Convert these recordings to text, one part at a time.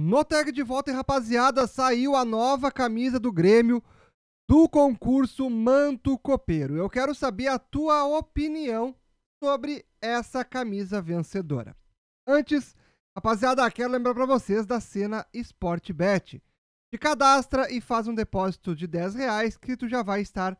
No tag de volta, rapaziada, saiu a nova camisa do Grêmio do concurso Manto Copeiro. Eu quero saber a tua opinião sobre essa camisa vencedora. Antes, rapaziada, quero lembrar para vocês da cena Sportbet. Te cadastra e faz um depósito de 10 reais que tu já vai estar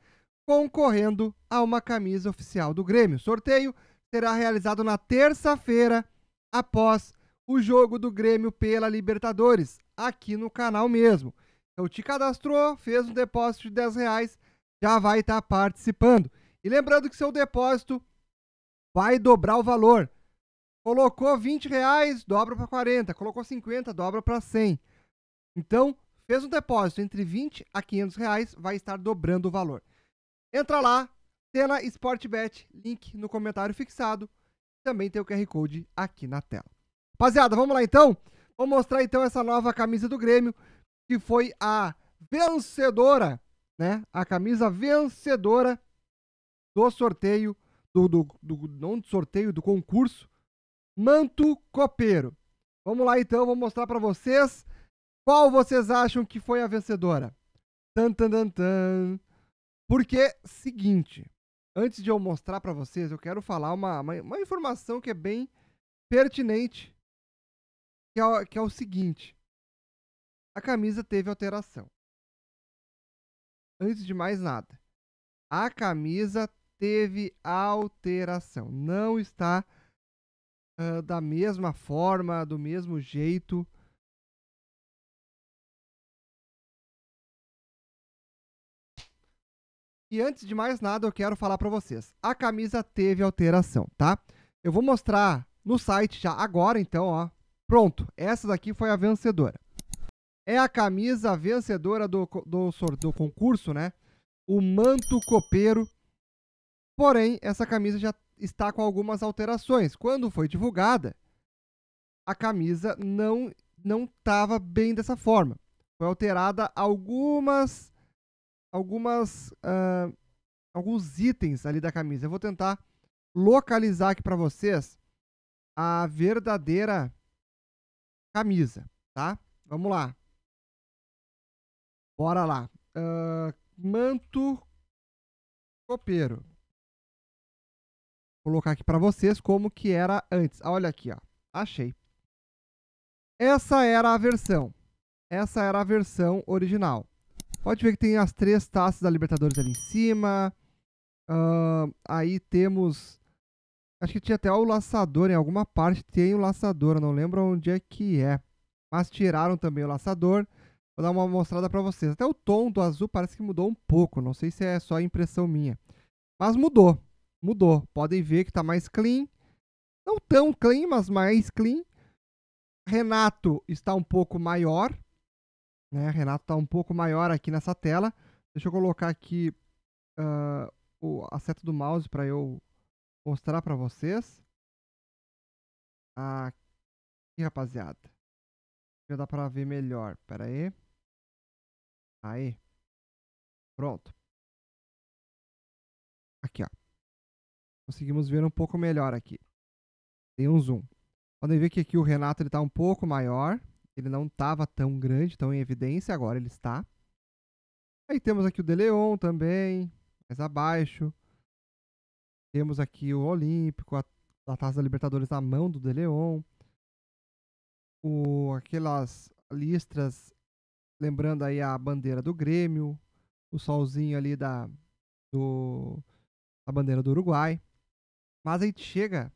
concorrendo a uma camisa oficial do Grêmio. O sorteio será realizado na terça-feira após o jogo do Grêmio pela Libertadores, aqui no canal mesmo. Então te cadastrou, fez um depósito de 10 reais, já vai estar tá participando. E lembrando que seu depósito vai dobrar o valor. Colocou 20 reais, dobra para 40. Colocou 50, dobra para 100. Então, fez um depósito entre 20 a 500 reais, vai estar dobrando o valor. Entra lá, tela Sportbet, link no comentário fixado. Também tem o QR Code aqui na tela. Rapaziada, vamos lá então? Vou mostrar então essa nova camisa do Grêmio, que foi a vencedora, né? A camisa vencedora do sorteio, do, do, do não do sorteio, do concurso Manto Copeiro. Vamos lá então, vou mostrar para vocês qual vocês acham que foi a vencedora. Tan, tan, tan, tan. Porque, seguinte, antes de eu mostrar para vocês, eu quero falar uma, uma, uma informação que é bem pertinente que é, que é o seguinte: a camisa teve alteração. Antes de mais nada, a camisa teve alteração. Não está uh, da mesma forma, do mesmo jeito. E antes de mais nada, eu quero falar para vocês. A camisa teve alteração, tá? Eu vou mostrar no site já agora, então, ó. Pronto, essa daqui foi a vencedora. É a camisa vencedora do, do, do concurso, né? O manto copeiro. Porém, essa camisa já está com algumas alterações. Quando foi divulgada, a camisa não não estava bem dessa forma. Foi alterada algumas algumas uh, alguns itens ali da camisa. Eu vou tentar localizar aqui para vocês a verdadeira camisa, tá? Vamos lá. Bora lá. Uh, manto copeiro. Vou colocar aqui para vocês como que era antes. Ah, olha aqui, ó. Achei. Essa era a versão. Essa era a versão original. Pode ver que tem as três taças da Libertadores ali em cima. Uh, aí temos Acho que tinha até o laçador, em alguma parte tem o laçador, não lembro onde é que é. Mas tiraram também o laçador. Vou dar uma mostrada para vocês. Até o tom do azul parece que mudou um pouco, não sei se é só impressão minha. Mas mudou, mudou. Podem ver que está mais clean. Não tão clean, mas mais clean. Renato está um pouco maior, né? Renato está um pouco maior aqui nessa tela. Deixa eu colocar aqui uh, o, a seta do mouse para eu mostrar para vocês. Aqui, rapaziada. Já dá para ver melhor. Pera aí. Aí. Pronto. Aqui, ó. Conseguimos ver um pouco melhor aqui. Tem um zoom. Podem ver que aqui o Renato ele tá um pouco maior. Ele não estava tão grande, tão em evidência, agora ele está. Aí temos aqui o Deleon também, mais abaixo. Temos aqui o Olímpico, a, a Taça da Libertadores na mão do De Leon. O, aquelas listras, lembrando aí a bandeira do Grêmio, o solzinho ali da, do, da bandeira do Uruguai. Mas aí chega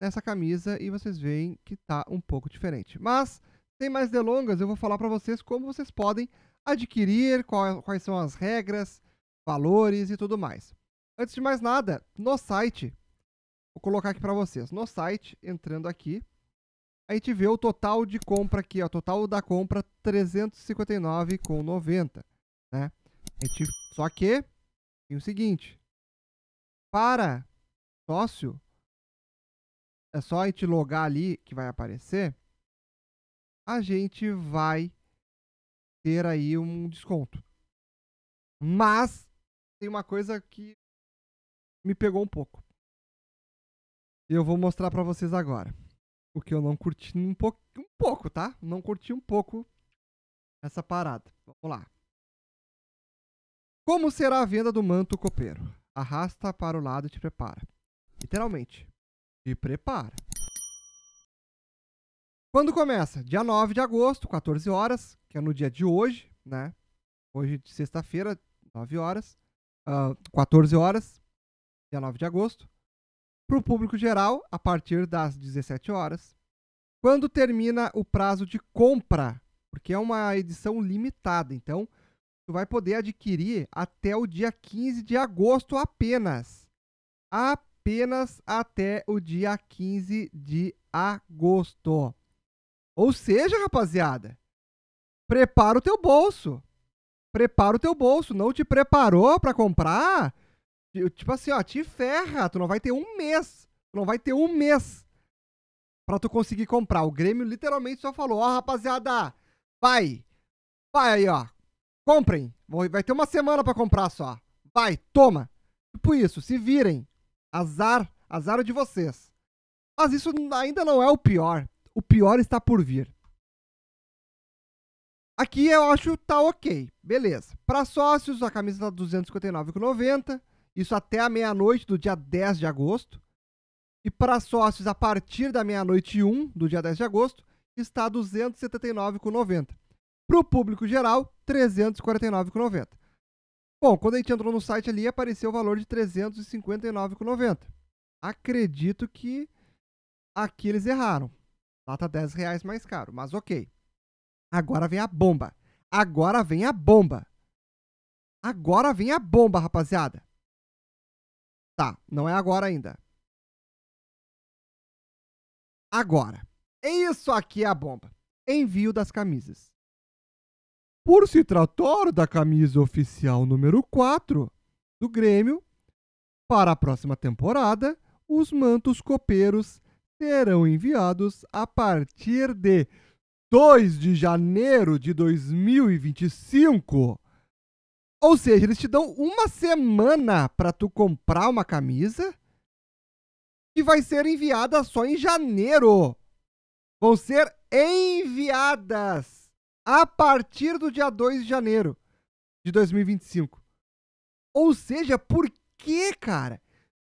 nessa camisa e vocês veem que tá um pouco diferente. Mas, sem mais delongas, eu vou falar para vocês como vocês podem adquirir, qual, é, quais são as regras, valores e tudo mais. Antes de mais nada, no site, vou colocar aqui para vocês. No site, entrando aqui, a gente vê o total de compra aqui, ó, total da compra 359,90, né? A gente, só que tem o seguinte, para sócio, é só a gente logar ali que vai aparecer, a gente vai ter aí um desconto. Mas tem uma coisa que me pegou um pouco. E eu vou mostrar para vocês agora. O que eu não curti um, pouco, um pouco, tá? Não curti um pouco essa parada. Vamos lá. Como será a venda do manto copeiro? Arrasta para o lado e te prepara. Literalmente. Te prepara. Quando começa? Dia 9 de agosto, 14 horas, que é no dia de hoje, né? Hoje de sexta-feira, 9 horas. Uh, ah, 14 horas. 19 de agosto, para o público geral a partir das 17 horas, quando termina o prazo de compra, porque é uma edição limitada, então tu vai poder adquirir até o dia 15 de agosto apenas. Apenas até o dia 15 de agosto. Ou seja, rapaziada, prepara o teu bolso. Prepara o teu bolso. Não te preparou para comprar? Tipo assim, ó, te ferra, tu não vai ter um mês. Tu não vai ter um mês para tu conseguir comprar. O Grêmio literalmente só falou, ó, oh, rapaziada, vai. Vai aí, ó. Comprem. Vai ter uma semana para comprar só. Vai, toma. Tipo isso, se virem. Azar, azar de vocês. Mas isso ainda não é o pior. O pior está por vir. Aqui eu acho tá ok, beleza. Para sócios a camisa tá R$259,90. Isso até a meia-noite do dia 10 de agosto. E para sócios a partir da meia-noite 1 do dia 10 de agosto, está R$ 279,90. Para o público geral, R$ 349,90. Bom, quando a gente entrou no site ali, apareceu o valor de R$ 359,90. Acredito que aqui eles erraram. Lá tá R$ reais mais caro, mas ok. Agora vem a bomba. Agora vem a bomba. Agora vem a bomba, rapaziada. Tá, não é agora ainda. Agora. Isso aqui é a bomba. Envio das camisas. Por se tratar da camisa oficial número 4 do Grêmio, para a próxima temporada, os mantos copeiros serão enviados a partir de 2 de janeiro de 2025. Ou seja, eles te dão uma semana para tu comprar uma camisa que vai ser enviada só em janeiro. Vão ser enviadas a partir do dia 2 de janeiro de 2025. Ou seja, por que, cara?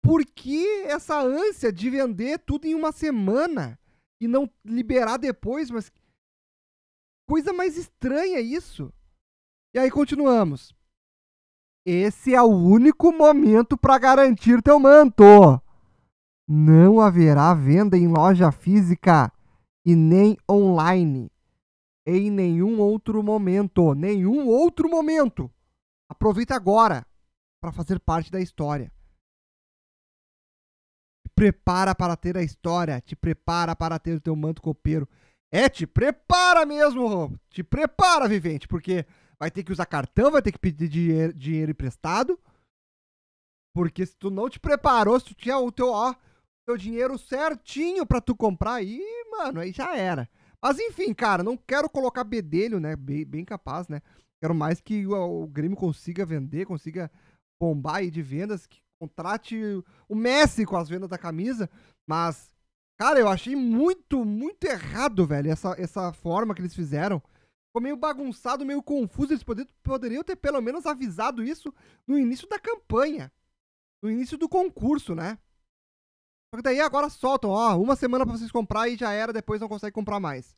Por que essa ânsia de vender tudo em uma semana e não liberar depois? Mas coisa mais estranha isso. E aí continuamos. Esse é o único momento para garantir teu manto. Não haverá venda em loja física e nem online. Em nenhum outro momento. Nenhum outro momento. Aproveita agora para fazer parte da história. prepara para ter a história. Te prepara para ter o teu manto copeiro. É, te prepara mesmo, Romulo. Te prepara, vivente, porque vai ter que usar cartão, vai ter que pedir dinheiro, dinheiro emprestado. Porque se tu não te preparou, se tu tinha o teu, ó, teu dinheiro certinho para tu comprar, aí, mano, aí já era. Mas enfim, cara, não quero colocar bedelho, né? Bem, bem capaz, né? Quero mais que o, o, Grêmio consiga vender, consiga bombar aí de vendas, que contrate o Messi com as vendas da camisa, mas Cara, eu achei muito, muito errado, velho, essa, essa forma que eles fizeram. Ficou meio bagunçado, meio confuso. Eles poderiam ter pelo menos avisado isso no início da campanha. No início do concurso, né? Só que daí agora soltam, ó, uma semana pra vocês comprar e já era, depois não consegue comprar mais.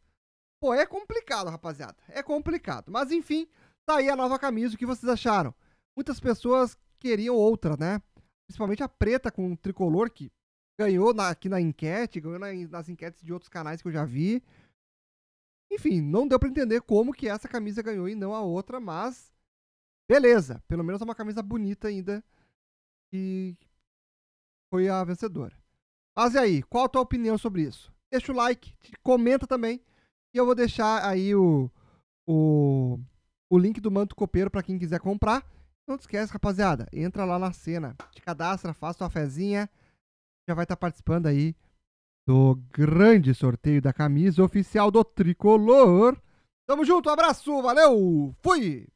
Pô, é complicado, rapaziada. É complicado. Mas enfim, tá aí a nova camisa. O que vocês acharam? Muitas pessoas queriam outra, né? Principalmente a preta com tricolor, que ganhou na, aqui na enquete, ganhou na, nas enquetes de outros canais que eu já vi. Enfim, não deu para entender como que essa camisa ganhou e não a outra, mas beleza, pelo menos é uma camisa bonita ainda e foi a vencedora. Mas e aí, qual a tua opinião sobre isso? Deixa o like, comenta também e eu vou deixar aí o, o, o link do manto copeiro para quem quiser comprar. Não te esquece, rapaziada, entra lá na cena, te cadastra, faça tua fezinha já vai estar tá participando aí do grande sorteio da camisa oficial do Tricolor. Tamo junto, um abraço, valeu, fui!